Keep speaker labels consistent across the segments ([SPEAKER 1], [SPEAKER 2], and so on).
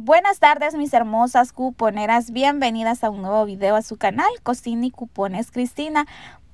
[SPEAKER 1] Buenas tardes mis hermosas cuponeras, bienvenidas a un nuevo video a su canal Cocina y Cupones Cristina.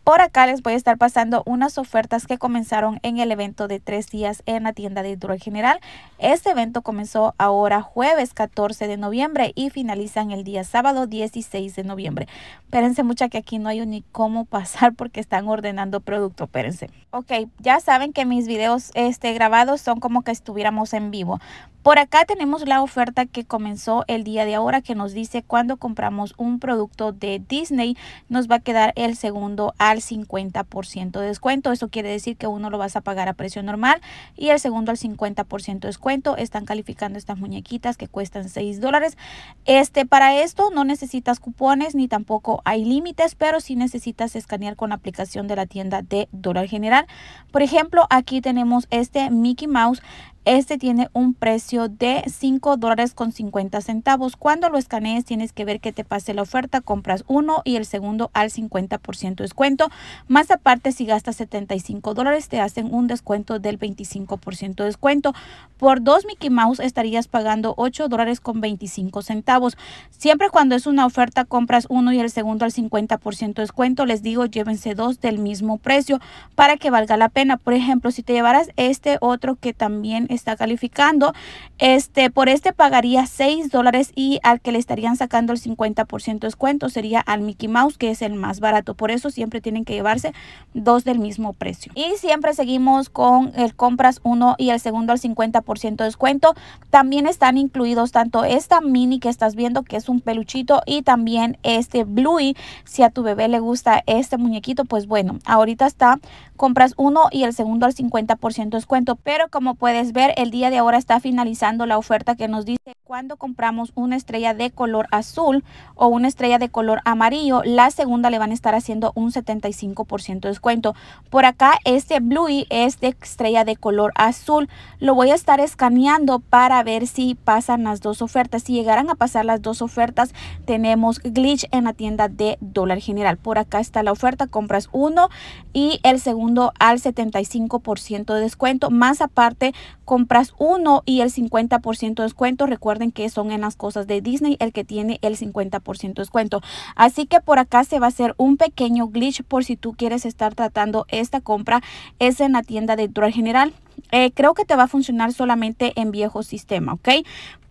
[SPEAKER 1] Por acá les voy a estar pasando unas ofertas que comenzaron en el evento de tres días en la tienda de Hidro General. Este evento comenzó ahora jueves 14 de noviembre y finalizan el día sábado 16 de noviembre. Espérense mucha que aquí no hay ni cómo pasar porque están ordenando producto, espérense. Ok, ya saben que mis videos este, grabados son como que estuviéramos en vivo por acá tenemos la oferta que comenzó el día de ahora que nos dice cuando compramos un producto de Disney nos va a quedar el segundo al 50% de descuento. Eso quiere decir que uno lo vas a pagar a precio normal y el segundo al 50% de descuento. Están calificando estas muñequitas que cuestan 6 dólares. Este, para esto no necesitas cupones ni tampoco hay límites, pero si sí necesitas escanear con la aplicación de la tienda de dólar general. Por ejemplo, aquí tenemos este Mickey Mouse este tiene un precio de 5 dólares con 50 centavos. Cuando lo escanees tienes que ver que te pase la oferta, compras uno y el segundo al 50% descuento. Más aparte si gastas 75 dólares te hacen un descuento del 25% descuento. Por dos Mickey Mouse estarías pagando 8 dólares con 25 centavos. Siempre cuando es una oferta compras uno y el segundo al 50% descuento. Les digo llévense dos del mismo precio para que valga la pena. Por ejemplo si te llevaras este otro que también está calificando, este, por este pagaría 6 dólares y al que le estarían sacando el 50% descuento sería al Mickey Mouse, que es el más barato. Por eso siempre tienen que llevarse dos del mismo precio. Y siempre seguimos con el compras uno y el segundo al 50% descuento. También están incluidos tanto esta mini que estás viendo, que es un peluchito, y también este Bluey. Si a tu bebé le gusta este muñequito, pues bueno, ahorita está compras uno y el segundo al 50% descuento. Pero como puedes ver, el día de ahora está finalizando la oferta que nos dice cuando compramos una estrella de color azul o una estrella de color amarillo, la segunda le van a estar haciendo un 75% de descuento. Por acá este Bluey es de estrella de color azul. Lo voy a estar escaneando para ver si pasan las dos ofertas. Si llegaran a pasar las dos ofertas, tenemos glitch en la tienda de dólar general. Por acá está la oferta, compras uno y el segundo al 75% de descuento, más aparte compras uno y el 50% de descuento. Recuerden que son en las cosas de Disney el que tiene el 50% de descuento. Así que por acá se va a hacer un pequeño glitch por si tú quieres estar tratando esta compra. Es en la tienda de Droid General. Eh, creo que te va a funcionar solamente en viejo sistema, ¿ok?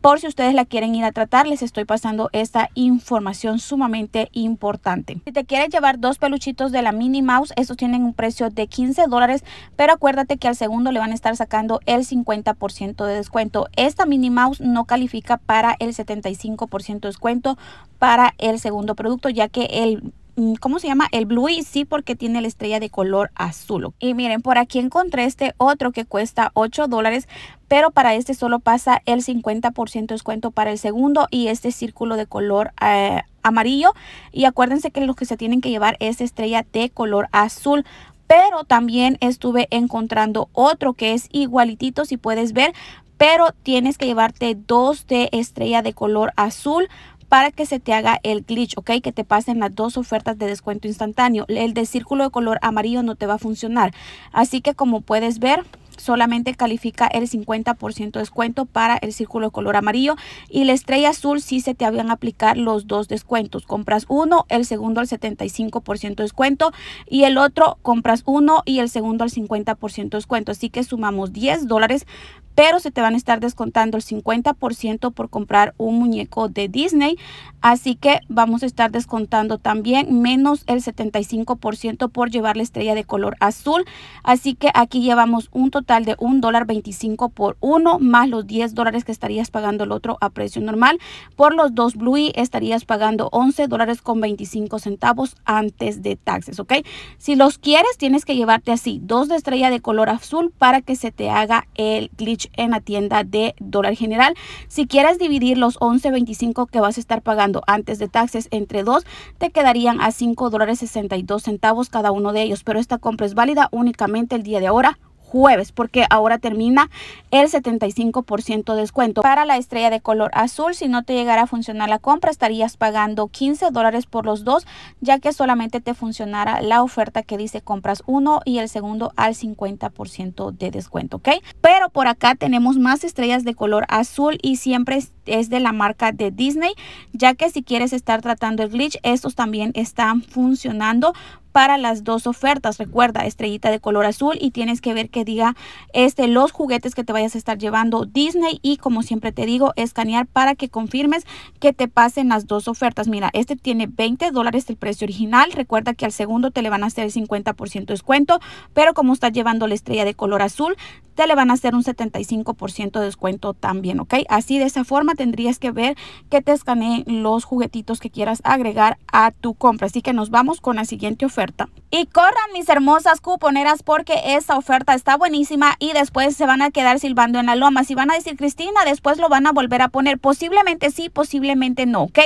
[SPEAKER 1] Por si ustedes la quieren ir a tratar, les estoy pasando esta información sumamente importante. Si te quieres llevar dos peluchitos de la mini Mouse, estos tienen un precio de 15 dólares, pero acuérdate que al segundo le van a estar sacando el 50% de descuento. Esta mini Mouse no califica para el 75% de descuento para el segundo producto, ya que el Mm, ¿cómo se llama? El Blue sí porque tiene la estrella de color azul. Y miren, por aquí encontré este otro que cuesta 8 dólares, pero para este solo pasa el 50% descuento para el segundo y este círculo de color eh, amarillo. Y acuérdense que lo que se tienen que llevar es estrella de color azul pero también estuve encontrando otro que es igualitito si puedes ver pero tienes que llevarte dos de estrella de color azul para que se te haga el glitch, ok, que te pasen las dos ofertas de descuento instantáneo. El de círculo de color amarillo no te va a funcionar. Así que como puedes ver, solamente califica el 50% descuento para el círculo de color amarillo y la estrella azul si sí se te habían aplicar los dos descuentos compras uno el segundo al 75% descuento y el otro compras uno y el segundo al 50% descuento así que sumamos 10 dólares pero se te van a estar descontando el 50% por comprar un muñeco de Disney. Así que vamos a estar descontando también menos el 75% por llevar la estrella de color azul. Así que aquí llevamos un total de $1.25 por uno más los 10 dólares que estarías pagando el otro a precio normal. Por los dos Bluey estarías pagando 11 dólares con 25 centavos antes de taxes, ¿ok? Si los quieres tienes que llevarte así, dos de estrella de color azul para que se te haga el glitch en la tienda de Dólar General. Si quieres dividir los 11.25 que vas a estar pagando antes de taxes entre dos, te quedarían a 5 dólares 62 centavos cada uno de ellos, pero esta compra es válida únicamente el día de ahora jueves porque ahora termina el 75% de descuento. Para la estrella de color azul, si no te llegara a funcionar la compra, estarías pagando 15 dólares por los dos, ya que solamente te funcionara la oferta que dice compras uno y el segundo al 50% de descuento, ¿ok? Pero por acá tenemos más estrellas de color azul y siempre es de la marca de Disney, ya que si quieres estar tratando el glitch, estos también están funcionando para las dos ofertas. Recuerda, estrellita de color azul y tienes que ver que diga este, los juguetes que te vayas a estar llevando Disney y como siempre te digo, escanear para que confirmes que te pasen las dos ofertas. Mira, este tiene 20 dólares el precio original. Recuerda que al segundo te le van a hacer el 50% descuento, pero como estás llevando la estrella de color azul, te le van a hacer un 75% de descuento también, ¿ok? Así de esa forma tendrías que ver que te escaneen los juguetitos que quieras agregar a tu compra. Así que nos vamos con la siguiente oferta. Y corran mis hermosas cuponeras porque esa oferta está buenísima y después se van a quedar silbando en la loma. Si van a decir Cristina, después lo van a volver a poner. Posiblemente sí, posiblemente no, ¿ok?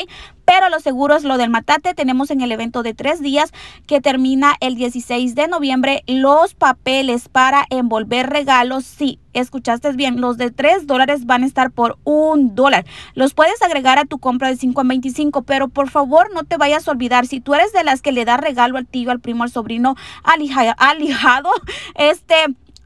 [SPEAKER 1] pero los seguros, lo del matate, tenemos en el evento de tres días que termina el 16 de noviembre los papeles para envolver regalos, sí, escuchaste bien, los de tres dólares van a estar por un dólar. Los puedes agregar a tu compra de 5 a 25, pero por favor no te vayas a olvidar, si tú eres de las que le da regalo al tío, al primo, al sobrino, al, al hijado, este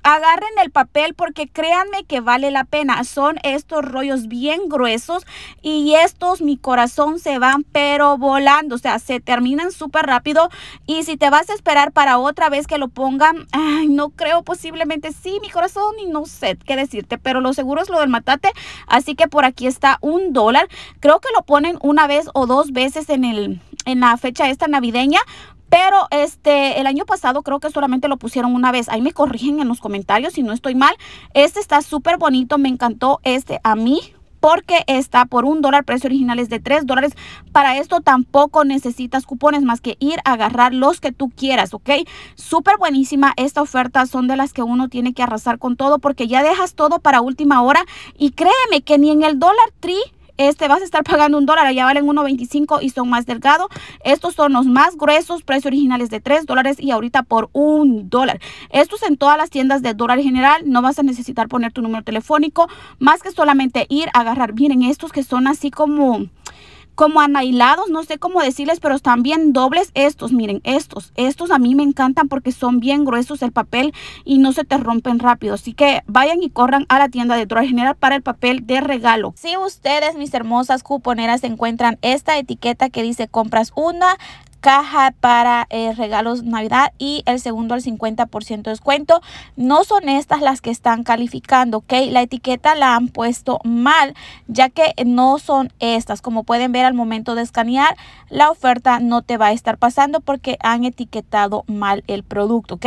[SPEAKER 1] agarren el papel porque créanme que vale la pena. Son estos rollos bien gruesos y estos mi corazón se van pero volando, o sea, se terminan súper rápido y si te vas a esperar para otra vez que lo pongan, no creo posiblemente, sí, mi corazón y no sé qué decirte, pero lo seguro es lo del matate, así que por aquí está un dólar. Creo que lo ponen una vez o dos veces en, el, en la fecha esta navideña, pero este, el año pasado creo que solamente lo pusieron una vez. Ahí me corrigen en los comentarios si no estoy mal. Este está súper bonito, me encantó este a mí porque está por un dólar, precio original es de tres dólares. Para esto tampoco necesitas cupones más que ir a agarrar los que tú quieras, ¿ok? Súper buenísima esta oferta, son de las que uno tiene que arrasar con todo porque ya dejas todo para última hora y créeme que ni en el dólar tree este vas a estar pagando un dólar, allá valen 1.25 y son más delgados. Estos son los más gruesos, precio originales de 3 dólares y ahorita por un dólar. Estos en todas las tiendas de dólar general, no vas a necesitar poner tu número telefónico, más que solamente ir a agarrar. Miren, estos que son así como como anailados, no sé cómo decirles, pero están bien dobles estos, miren, estos, estos a mí me encantan porque son bien gruesos el papel y no se te rompen rápido, así que vayan y corran a la tienda de Droga General para el papel de regalo. Si ustedes, mis hermosas cuponeras, encuentran esta etiqueta que dice compras una caja para eh, regalos Navidad y el segundo al 50% de descuento. No son estas las que están calificando, ¿ok? La etiqueta la han puesto mal, ya que no son estas. Como pueden ver al momento de escanear, la oferta no te va a estar pasando porque han etiquetado mal el producto, ¿ok?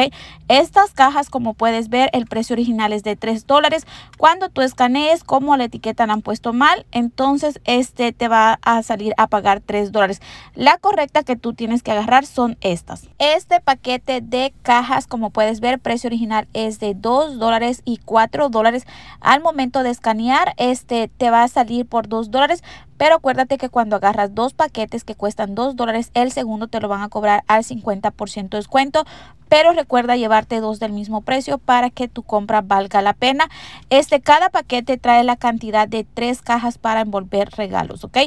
[SPEAKER 1] Estas cajas, como puedes ver, el precio original es de 3 dólares. Cuando tú escanees, como la etiqueta la han puesto mal, entonces este te va a salir a pagar 3 dólares. La correcta que tú tienes tienes que agarrar son estas. Este paquete de cajas, como puedes ver, precio original es de 2 dólares y 4 dólares. Al momento de escanear, este te va a salir por 2 dólares, pero acuérdate que cuando agarras dos paquetes que cuestan 2 dólares, el segundo te lo van a cobrar al 50% de descuento. Pero recuerda llevarte dos del mismo precio para que tu compra valga la pena. Este, cada paquete trae la cantidad de tres cajas para envolver regalos, ¿ok?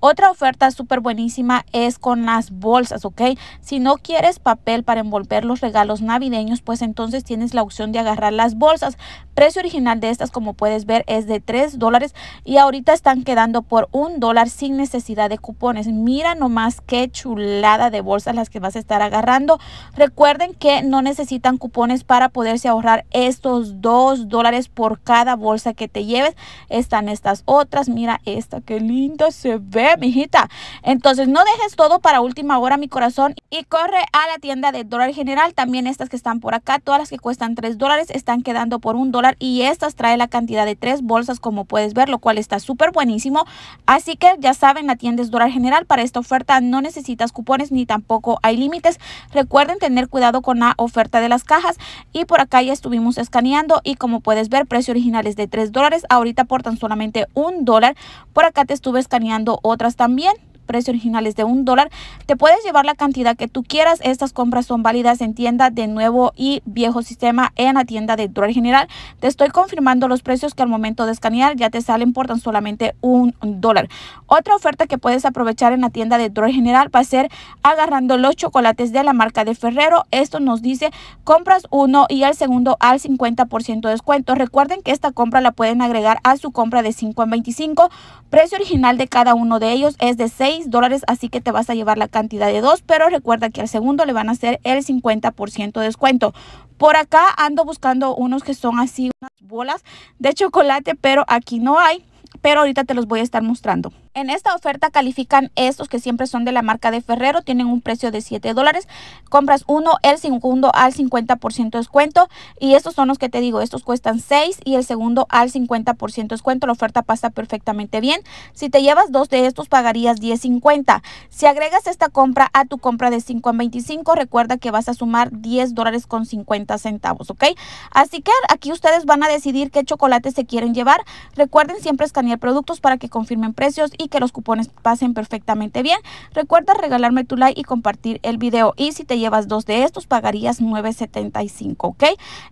[SPEAKER 1] Otra oferta súper buenísima es con las bolsas, ¿ok? Si no quieres papel para envolver los regalos navideños, pues entonces tienes la opción de agarrar las bolsas. Precio original de estas, como puedes ver, es de 3 dólares y ahorita están quedando por un dólar sin necesidad de cupones. Mira nomás qué chulada de bolsas las que vas a estar agarrando. Recuerden que no necesitan cupones para poderse ahorrar estos dos dólares por cada bolsa que te lleves. Están estas otras. Mira esta, qué linda se ve, mijita. Entonces no dejes todo para última hora, mi corazón. Y corre a la tienda de dólar general. También estas que están por acá, todas las que cuestan tres dólares están quedando por un dólar. Y estas trae la cantidad de tres bolsas como puedes ver, lo cual está súper buenísimo. Así Así que ya saben, la tienda es dólar General. Para esta oferta no necesitas cupones ni tampoco hay límites. Recuerden tener cuidado con la oferta de las cajas. Y por acá ya estuvimos escaneando y como puedes ver, precio original es de 3 dólares. Ahorita por tan solamente un dólar. Por acá te estuve escaneando otras también precio original es de un dólar. Te puedes llevar la cantidad que tú quieras. Estas compras son válidas en tienda de nuevo y viejo sistema en la tienda de Droid general. Te estoy confirmando los precios que al momento de escanear ya te salen por tan solamente un dólar. Otra oferta que puedes aprovechar en la tienda de Droid general va a ser agarrando los chocolates de la marca de Ferrero. Esto nos dice compras uno y el segundo al 50% de descuento. Recuerden que esta compra la pueden agregar a su compra de 5 en 25. Precio original de cada uno de ellos es de 6 dólares, así que te vas a llevar la cantidad de dos pero recuerda que al segundo le van a hacer el 50% de descuento. Por acá ando buscando unos que son así, unas bolas de chocolate, pero aquí no hay, pero ahorita te los voy a estar mostrando. En esta oferta califican estos que siempre son de la marca de Ferrero, tienen un precio de 7 dólares. Compras uno, el segundo al 50% descuento. Y estos son los que te digo, estos cuestan 6 y el segundo al 50% descuento. La oferta pasa perfectamente bien. Si te llevas dos de estos, pagarías 10.50. Si agregas esta compra a tu compra de 5 en 25, recuerda que vas a sumar 10 dólares con 50 centavos, ¿ok? Así que aquí ustedes van a decidir qué chocolates se quieren llevar. Recuerden siempre escanear productos para que confirmen precios que los cupones pasen perfectamente bien. Recuerda regalarme tu like y compartir el video. Y si te llevas dos de estos, pagarías $9.75, ¿ok?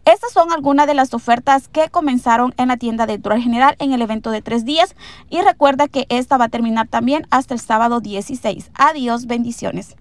[SPEAKER 1] Estas son algunas de las ofertas que comenzaron en la tienda de Dura General en el evento de tres días. Y recuerda que esta va a terminar también hasta el sábado 16. Adiós, bendiciones.